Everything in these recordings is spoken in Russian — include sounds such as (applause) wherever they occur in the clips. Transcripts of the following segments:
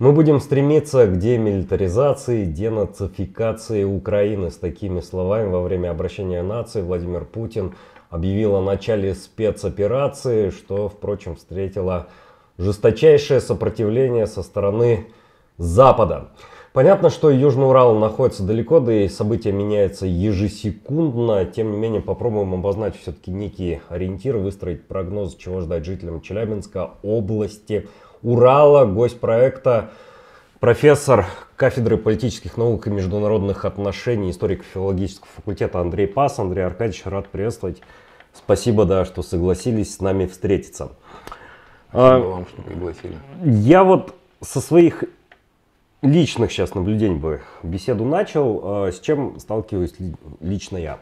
Мы будем стремиться к демилитаризации, денацификации Украины. С такими словами во время обращения нации Владимир Путин объявил о начале спецоперации, что, впрочем, встретило жесточайшее сопротивление со стороны Запада. Понятно, что Южный Урал находится далеко, да и события меняются ежесекундно. Тем не менее, попробуем обозначить все-таки некий ориентир, выстроить прогноз, чего ждать жителям Челябинска, области – Урала, гость проекта, профессор кафедры политических наук и международных отношений историко-филологического факультета Андрей Пас. Андрей Аркадьевич, рад приветствовать. Спасибо, да, что согласились с нами встретиться. Спасибо а, вам, что пригласили. Я вот со своих личных сейчас наблюдений бы беседу начал. А, с чем сталкиваюсь лично я?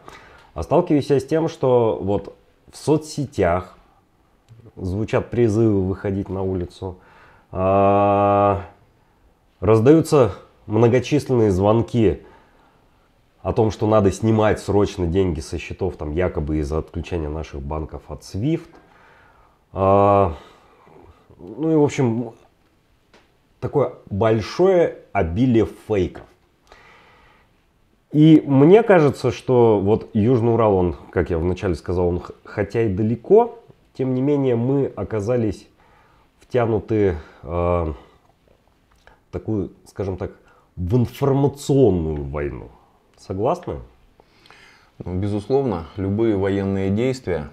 А сталкиваюсь я с тем, что вот в соцсетях звучат призывы выходить на улицу – а, раздаются многочисленные звонки о том, что надо снимать срочно деньги со счетов, там якобы из-за отключения наших банков от SWIFT. А, ну и, в общем, такое большое обилие фейков. И мне кажется, что вот Южный Урал, он, как я вначале сказал, он хотя и далеко, тем не менее мы оказались втянуты э, а, такую, скажем так, в информационную войну. Согласны? Ну, безусловно, любые военные действия,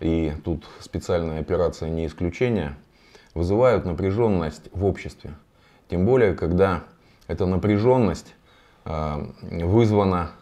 и тут специальная операция не исключение, вызывают напряженность в обществе. Тем более, когда эта напряженность э, вызвана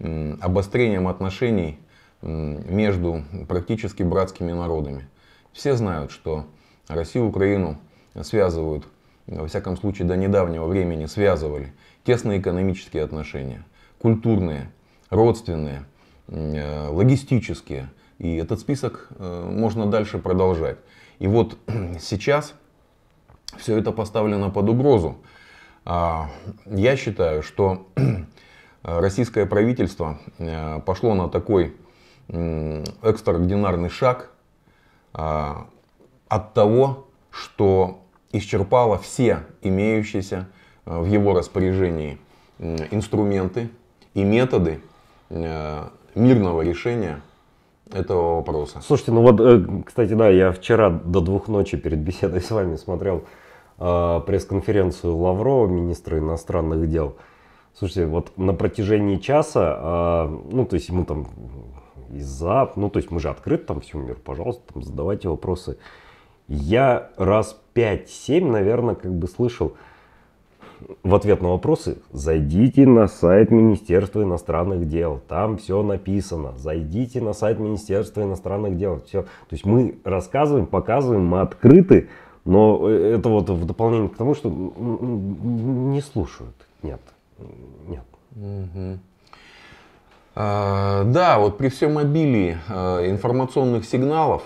э, обострением отношений между практически братскими народами. Все знают, что Россию и Украину связывают, во всяком случае до недавнего времени связывали, тесные экономические отношения, культурные, родственные, э, логистические. И этот список э, можно дальше продолжать. И вот (clears throat) сейчас все это поставлено под угрозу. А, я считаю, что (clears throat) российское правительство э, пошло на такой экстраординарный шаг, а, от того, что исчерпала все имеющиеся э, в его распоряжении инструменты и методы э, мирного решения этого вопроса. Слушайте, ну вот, э, кстати, да, я вчера до двух ночи перед беседой с вами смотрел пресс-конференцию Лаврова, министра иностранных дел. Слушайте, вот на протяжении часа, ну, то есть ему там из-за, ну, то есть мы же открыты там всему миру, пожалуйста, там задавайте вопросы я раз 5-7, наверное, как бы слышал в ответ на вопросы, зайдите на сайт Министерства иностранных дел, там все написано, зайдите на сайт Министерства иностранных дел, все. То есть мы рассказываем, показываем, мы открыты, но э, это вот в дополнение к тому, что не слушают, нет, нет. Угу. А, да, вот при всем обилии а, информационных сигналов,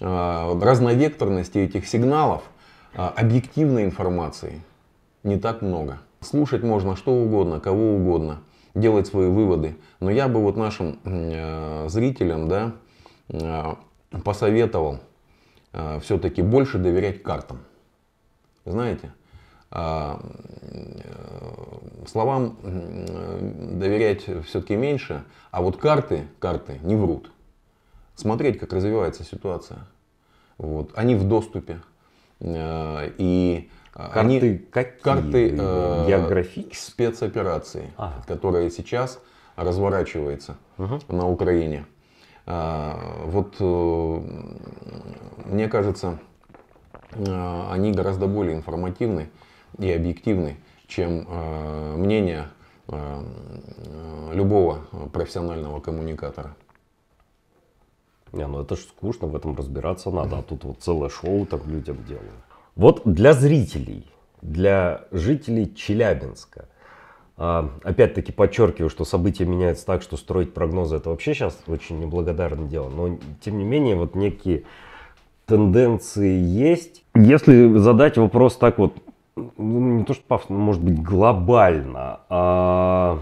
Э, разновекторности этих сигналов, э, объективной информации не так много. Слушать можно что угодно, кого угодно, делать свои выводы. Но я бы вот нашим э, зрителям да, посоветовал все-таки больше доверять картам. Знаете, словам доверять все-таки меньше, а вот карты, карты не врут смотреть, как развивается ситуация. Вот. Они в доступе. Э, и карты, они, какие? карты э, географические спецоперации, ага. которая сейчас разворачивается угу. на Украине. Э, вот мне кажется, они гораздо более информативны и объективны, чем мнение любого профессионального коммуникатора. Не, ну это ж скучно, в этом разбираться надо. А тут вот целое шоу так людям делают. Вот для зрителей, для жителей Челябинска. А, опять-таки подчеркиваю, что события меняются так, что строить прогнозы это вообще сейчас очень неблагодарное дело. Но тем не менее, вот некие тенденции есть. Если задать вопрос так вот, ну, не то что пафосно, может быть глобально, а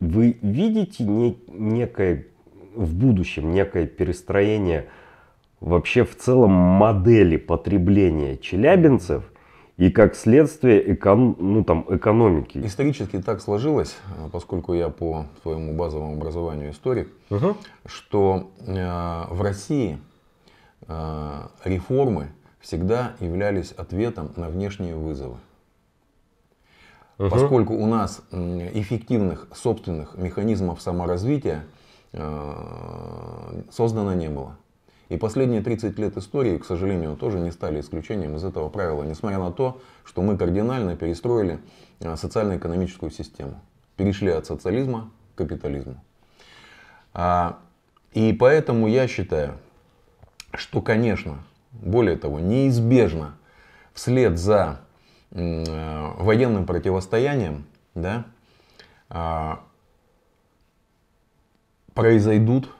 вы видите не, некое в будущем некое перестроение вообще в целом модели потребления челябинцев и как следствие эконом, ну, там, экономики. Исторически так сложилось, э, поскольку я по своему базовому образованию историк, угу. что э, в России э, реформы всегда являлись ответом на внешние вызовы. Угу. Поскольку у нас эффективных собственных механизмов саморазвития Э, создано не было. И последние 30 лет истории, к сожалению, тоже не стали исключением из этого правила, несмотря на то, что мы кардинально перестроили э, социально-экономическую систему. Перешли от социализма к капитализму. А, и поэтому я считаю, что, конечно, более того, неизбежно вслед за э, военным противостоянием да, а, произойдут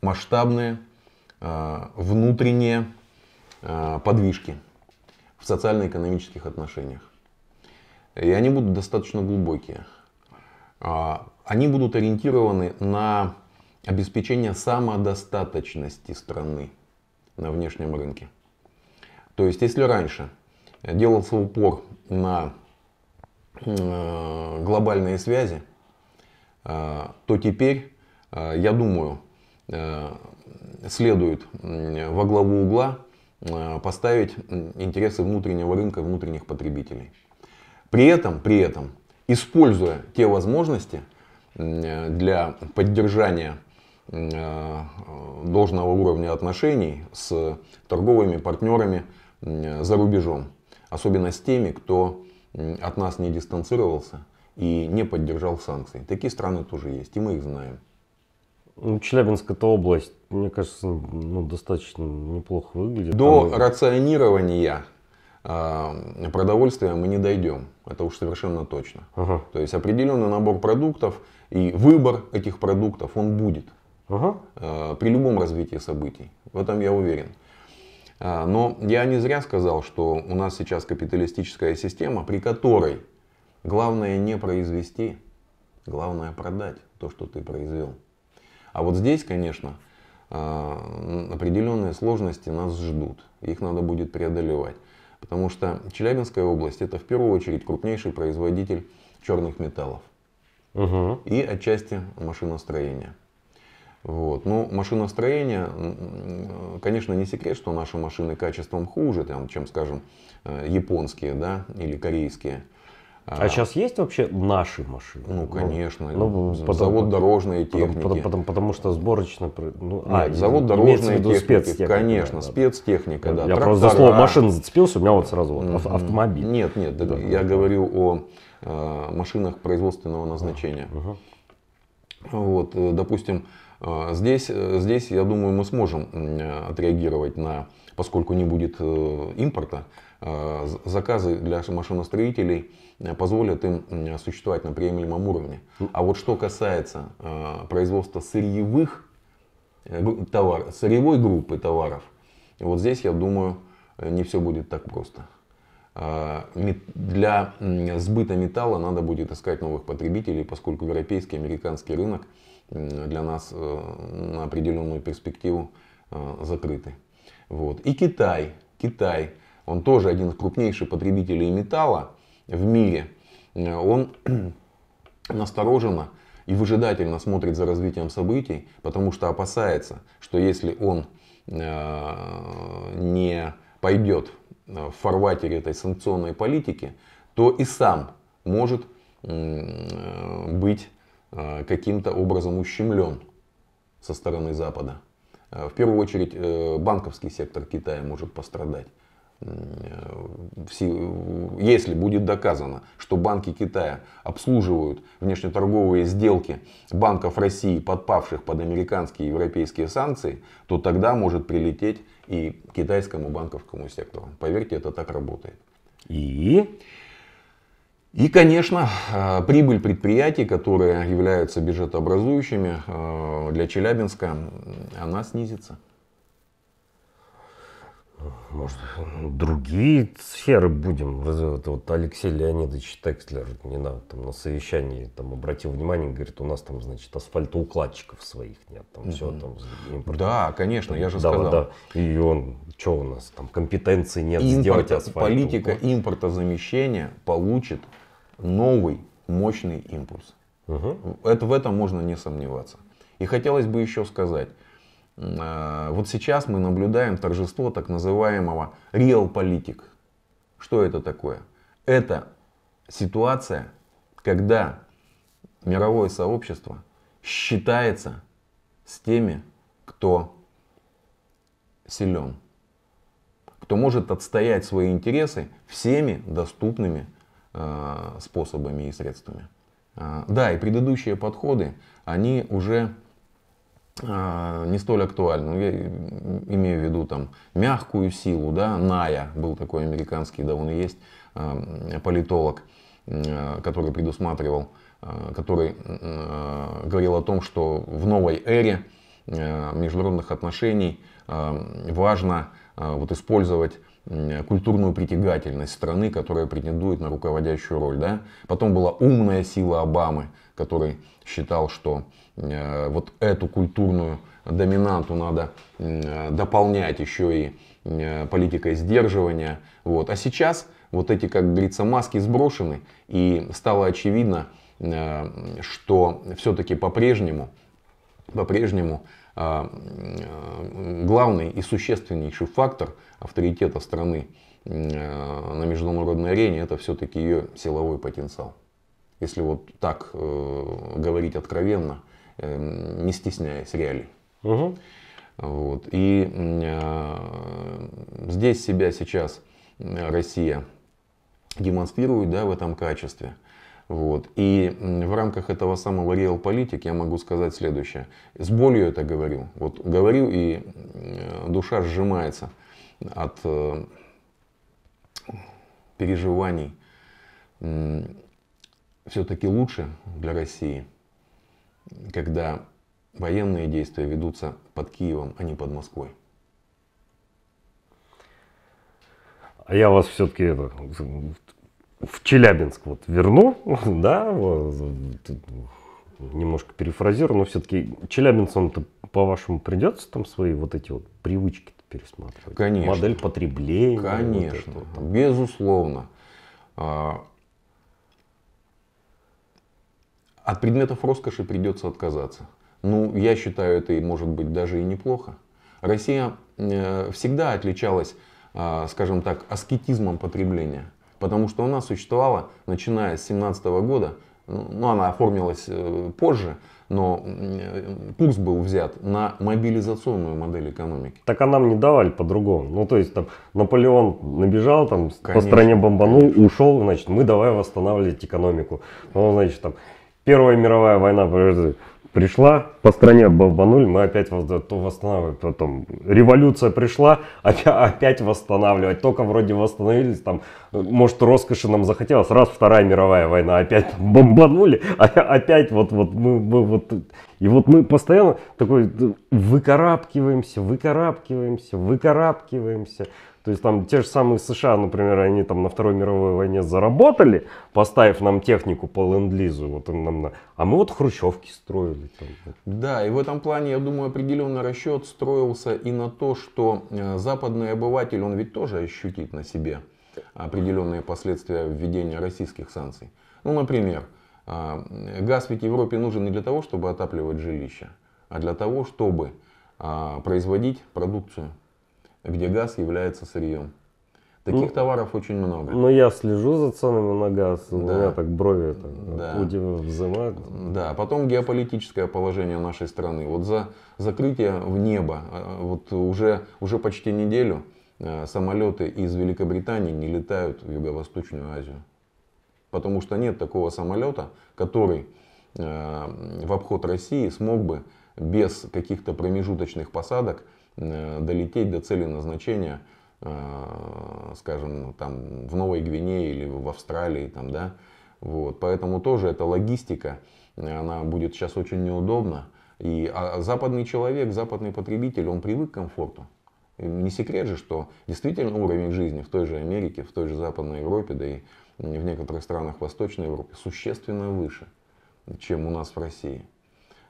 масштабные а, внутренние а, подвижки в социально-экономических отношениях. И они будут достаточно глубокие. А, они будут ориентированы на обеспечение самодостаточности страны на внешнем рынке. То есть, если раньше делался упор на э, глобальные связи, то теперь Э, я думаю, э, следует во главу угла э, поставить интересы внутреннего рынка, внутренних потребителей. При этом, при этом, используя те возможности для поддержания должного уровня отношений с торговыми партнерами за рубежом, особенно с теми, кто от нас не дистанцировался и не поддержал санкции. Такие страны тоже есть, и мы их знаем. Ну, Челябинская область, мне кажется, ну, достаточно неплохо выглядит. До Там... рационирования э, продовольствия мы не дойдем, это уж совершенно точно. Ага. То есть определенный набор продуктов и выбор этих продуктов, он будет ага. э, при любом развитии событий, в этом я уверен. Э, но я не зря сказал, что у нас сейчас капиталистическая система, при которой главное не произвести, главное продать то, что ты произвел. А вот здесь, конечно, а, определенные сложности нас ждут. Их надо будет преодолевать. Потому что Челябинская область это в первую очередь крупнейший производитель черных металлов. Угу. И отчасти машиностроения. Вот. Ну, машиностроение, конечно, не секрет, что наши машины качеством хуже, там, чем, скажем, э, японские да, или корейские. А, а сейчас есть вообще наши машины? Ну, ну конечно. Ну, ну, завод дорожной техники. Потому, потому, потому что сборочно... Ну, а, завод дорожной техники, спецтехника, конечно, да, спецтехника, да. Я Трактора, просто за слово машина зацепился, у меня вот сразу вот, mm-hmm. автомобиль. Нет, нет, да, я да. говорю о э, машинах производственного назначения. Uh-huh. Вот, э, допустим, э, здесь, э, здесь, я думаю, мы сможем отреагировать на, поскольку не будет импорта, Э, заказы для машиностроителей э, позволят им существовать на приемлемом уровне. Ну. А вот что касается э, производства сырьевых товаров, сырьевой группы товаров, вот здесь, я думаю, не все будет так просто. Для сбыта металла надо будет искать новых потребителей, поскольку европейский, американский рынок для нас на определенную перспективу закрыты. Вот. И Китай. Китай он тоже один из крупнейших потребителей металла в мире, э, он (clears throat) настороженно и выжидательно смотрит за развитием событий, потому что опасается, что если он э, не пойдет э, в фарватере этой санкционной политики, то и сам может быть каким-то образом ущемлен со стороны Запада. В первую очередь банковский сектор Китая может пострадать. Э, э, если будет доказано, что банки Китая обслуживают внешнеторговые сделки банков России, подпавших под американские и европейские санкции, то тогда может прилететь и китайскому банковскому сектору. Поверьте, это так работает. И? И, конечно, э, прибыль предприятий, которые являются бюджетообразующими для Челябинска, она снизится может, другие сферы будем развивать. Вот Алексей Леонидович Текслер не на, там, на совещании там, обратил внимание, говорит, у нас там, значит, асфальтоукладчиков своих нет. Там угу. все там импорт. Да, конечно, я же да, сказал. Да, И он, что у нас, там компетенции нет Импорт, сделать асфальт. Политика импортозамещения получит новый мощный импульс. Угу. Это, в этом можно не сомневаться. И хотелось бы еще сказать, Э, вот сейчас мы наблюдаем торжество так называемого real политик. Что это такое? Это ситуация, когда мировое сообщество считается с теми, кто силен, кто может отстоять свои интересы всеми доступными э, способами и средствами. Э, да, и предыдущие подходы, они уже а, не столь актуальна. Ну, я имею в виду там мягкую силу, да, Ная был такой американский, да, он и есть а, политолог, а, который предусматривал, который говорил о том, что в новой эре международных отношений – Эм, важно э, вот использовать культурную притягательность страны, которая претендует на руководящую роль. Да? Потом была умная сила Обамы, который считал, что э, вот эту культурную доминанту надо э, дополнять еще и политикой сдерживания. Вот. А сейчас вот эти, как говорится, маски сброшены, и стало очевидно, что все-таки по-прежнему по-прежнему а, главный и существеннейший фактор авторитета страны а, на международной арене это все-таки ее силовой потенциал. Если вот так э, говорить откровенно, э, не стесняясь реалий. Угу. Вот. И э, здесь себя сейчас Россия демонстрирует да, в этом качестве. Вот. И в рамках этого самого Real Politik я могу сказать следующее. С болью это говорю. Вот говорю и э, душа сжимается от э, переживаний. Все-таки лучше для России, когда военные действия ведутся под Киевом, а не под Москвой. А я вас все-таки в Челябинск вот верну, (laughs) да, вот, немножко перефразирую, но все-таки челябинцам-то, по-вашему, придется там свои вот эти вот привычки пересматривать? Конечно. Модель потребления. Конечно, вот это, безусловно. А, от предметов роскоши придется отказаться. Ну, я считаю, это и может быть даже и неплохо. Россия э, всегда отличалась, а, скажем так, аскетизмом потребления. Потому что у нас существовала, начиная с 2017 года, ну, ну, она оформилась э, позже, но курс был взят на мобилизационную модель экономики. Так а нам не давали по-другому. Ну, то есть, там, Наполеон набежал, там, конечно, по стране бомбанул, конечно. ушел, значит, мы давай восстанавливать экономику. Ну, значит, там, Первая мировая война, пришла, по стране бомбанули, мы опять то восстанавливаем, там революция пришла, (laughs) опять, восстанавливать, только вроде восстановились, там, может, роскоши нам захотелось, раз Вторая мировая война, опять (laughs) бомбанули, а опять вот, вот мы, мы вот, и вот мы постоянно такой выкарабкиваемся, выкарабкиваемся, выкарабкиваемся, то есть там те же самые США, например, они там на Второй мировой войне заработали, поставив нам технику по ленд-лизу. Вот нам на... А мы вот хрущевки строили. Там. Да, и в этом плане, я думаю, определенный расчет строился и на то, что э, западный обыватель, он ведь тоже ощутит на себе определенные последствия введения российских санкций. Ну, например, а, газ ведь Европе нужен не для того, чтобы отапливать жилища, а для того, чтобы а, производить продукцию где газ является сырьем. Таких ну, товаров очень много. Но ну, я слежу за ценами на газ, да. у меня так брови так, да. взымают. Да, потом геополитическое положение нашей страны. Вот за закрытие в небо, а, вот уже, уже почти неделю э, самолеты из Великобритании не летают в Юго-Восточную Азию. Потому что нет такого самолета, который э, в обход России смог бы без каких-то промежуточных посадок э, долететь до цели назначения, э, скажем, ну, там, в Новой Гвинее или в Австралии. Там, да? вот. Поэтому тоже эта логистика, э, она будет сейчас очень неудобна. И а, а западный человек, западный потребитель, он привык к комфорту. Не секрет же, что действительно уровень жизни в той же Америке, в той же Западной Европе, да и в некоторых странах Восточной Европы существенно выше, чем у нас в России.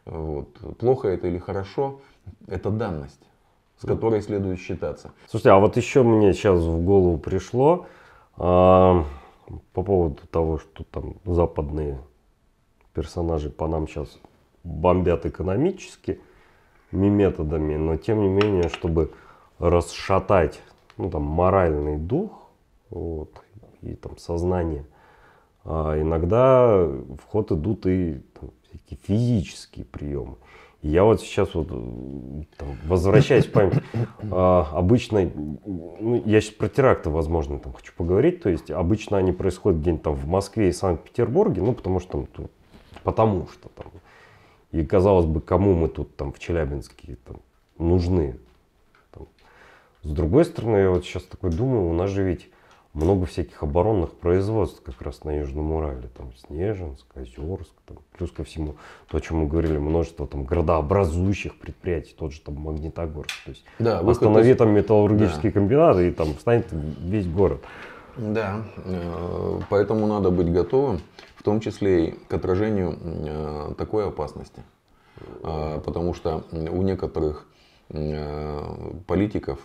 Вот. Плохо это или хорошо, это данность, с которой следует считаться. Слушайте, а вот еще мне сейчас в голову пришло э, по поводу того, что там западные персонажи по нам сейчас бомбят экономически методами, но тем не менее, чтобы расшатать ну, там, моральный дух вот, и там, сознание, а иногда в ход идут и там, такие физические приемы. Я вот сейчас вот э, там, возвращаясь в память, а, обычно, ну, я сейчас про теракты, возможно, там хочу поговорить, то есть обычно они происходят где-нибудь там в Москве и Санкт-Петербурге, ну потому что там, тут, потому что там. И казалось бы, кому мы тут там в Челябинске там, нужны. Там. С другой стороны, я вот сейчас такой думаю, у нас же ведь много всяких оборонных производств как раз на Южном Урале, там Снежинск, Озерск, там, плюс ко всему то, о чем мы говорили, множество там градообразующих предприятий, тот же там Магнитогорск, то есть да, останови из... там металлургические да. комбинаты и там встанет весь город. Да, э, поэтому надо быть готовым, в том числе и к отражению э, такой опасности, а, потому что у некоторых э, политиков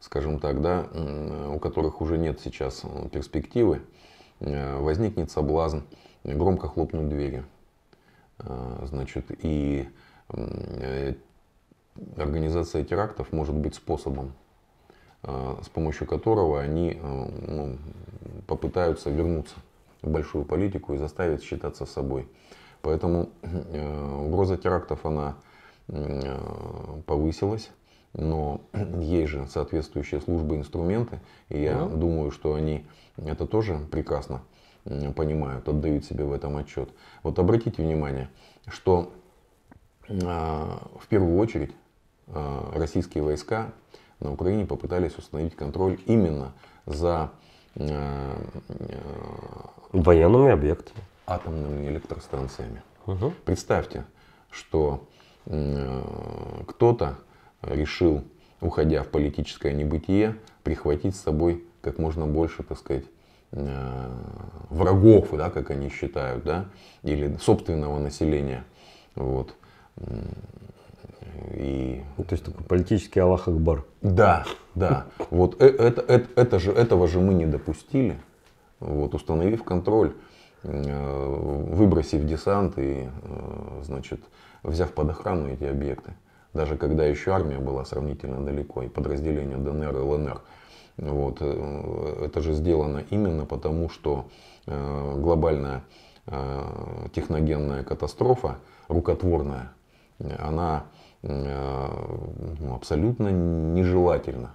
скажем так, да, у которых уже нет сейчас э, перспективы, э, возникнет соблазн громко хлопнуть двери, э, Значит, и организация терактов может быть способом, с помощью которого они ну, попытаются вернуться в большую политику и заставить считаться собой. Поэтому угроза терактов, она повысилась но (clears throat) есть же соответствующие службы, инструменты, и я mm-hmm. думаю, что они это тоже прекрасно понимают, отдают себе в этом отчет. Вот обратите внимание, что э, в первую очередь э, российские войска на Украине попытались установить контроль именно за э, военными объектами, атомными электростанциями. Угу. Представьте, что э, кто-то решил, уходя в политическое небытие, прихватить с собой как можно больше, так сказать, э, врагов, да, как они считают, да, или собственного населения. Вот. И... То есть такой политический Аллах Акбар. Да, да. Вот э, э, это, это, это же, этого же мы не допустили, вот, установив контроль, выбросив десант и значит, взяв под охрану эти объекты даже когда еще армия была сравнительно далеко, и подразделения ДНР и ЛНР. Вот. Э, это же сделано именно потому, что э, глобальная э, техногенная катастрофа, рукотворная, она ну, абсолютно нежелательна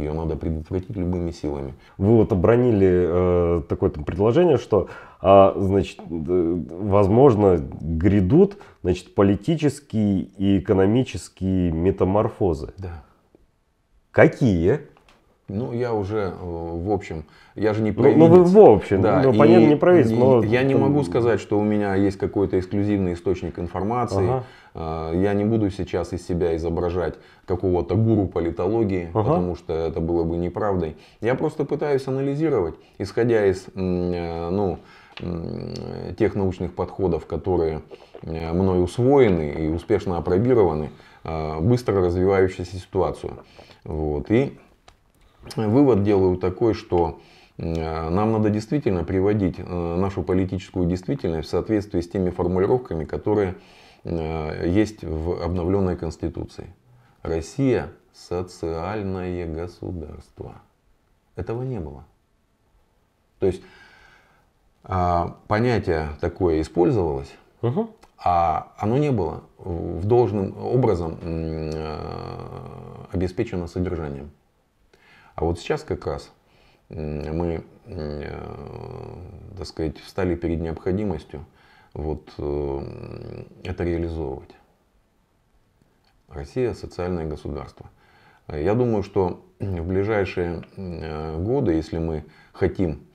ее надо предотвратить любыми силами. Вы вот обронили э, такое там предложение, что, а, значит, э, возможно, грядут, значит, политические и экономические метаморфозы. Да. Какие? Ну, я уже, э, в общем, я же не провидец. Ну, ну в общем, ну, да. ну, понятно, не провидец, но... Я не могу сказать, что у меня есть какой-то эксклюзивный источник информации. Ага. А, я не буду сейчас из себя изображать какого-то гуру политологии, ага. потому что это было бы неправдой. Я просто пытаюсь анализировать, исходя из, э, ну, э, тех научных подходов, которые мной усвоены и успешно опробированы, а, быстро развивающуюся ситуацию. Вот. И вывод делаю такой, что э, нам надо действительно приводить э, нашу политическую действительность в соответствии с теми формулировками, которые э, есть в обновленной Конституции. Россия – социальное государство. Этого не было. То есть а, понятие такое использовалось, угу. а оно не было в должным образом обеспечено содержанием. А вот сейчас как раз мы, э, так сказать, встали перед необходимостью вот э, это реализовывать. Россия – социальное государство. Я думаю, что в ближайшие э, годы, если мы хотим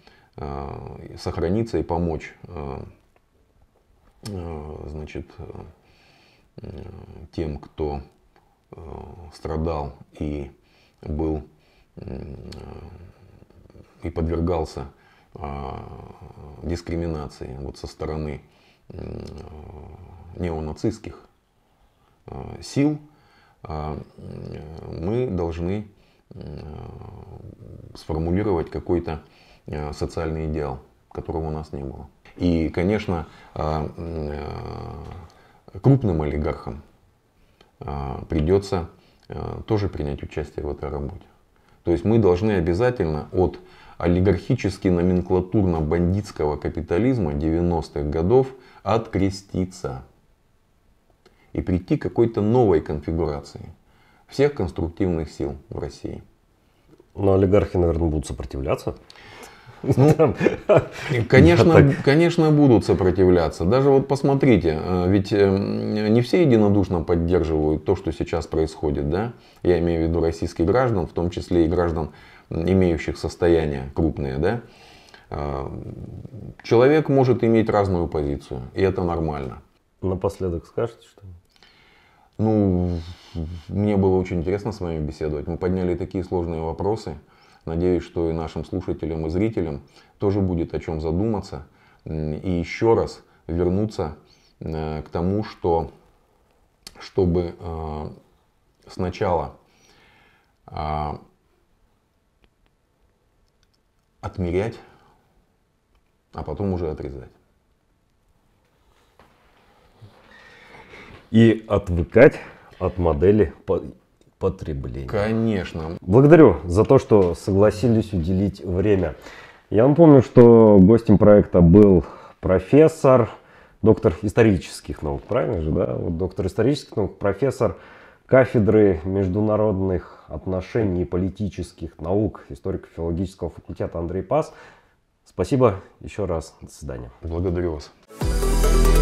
сохраниться и помочь значит, тем, кто страдал и был Э, и подвергался э, дискриминации вот со стороны э, неонацистских сил, мы должны сформулировать какой-то социальный идеал, которого у нас не было. И, конечно, крупным олигархам придется тоже принять участие в этой работе. То есть мы должны обязательно от олигархически номенклатурно-бандитского капитализма 90-х годов откреститься и прийти к какой-то новой конфигурации всех конструктивных сил в России. Но олигархи, наверное, будут сопротивляться? Ну, конечно, конечно, будут сопротивляться. Даже вот посмотрите, а, ведь эм, не все единодушно поддерживают то, что сейчас происходит, да? Я имею в виду российских граждан, в том числе и граждан, имеющих состояние крупные, да? А, человек может иметь разную позицию, и это нормально. Напоследок скажете что Ну, мне было очень интересно с вами беседовать. Мы подняли такие сложные вопросы. Надеюсь, что и нашим слушателям и зрителям тоже будет о чем задуматься. И еще раз вернуться э, к тому, что чтобы э, сначала а, отмерять, а потом уже отрезать. И отвыкать от модели потребления. Конечно. Благодарю за то, что согласились уделить время. Я напомню, что гостем проекта был профессор, доктор исторических наук, правильно же, да? Вот доктор исторических наук, профессор кафедры международных отношений и политических наук историко-филологического факультета Андрей Пас. Спасибо еще раз. До свидания. Благодарю вас.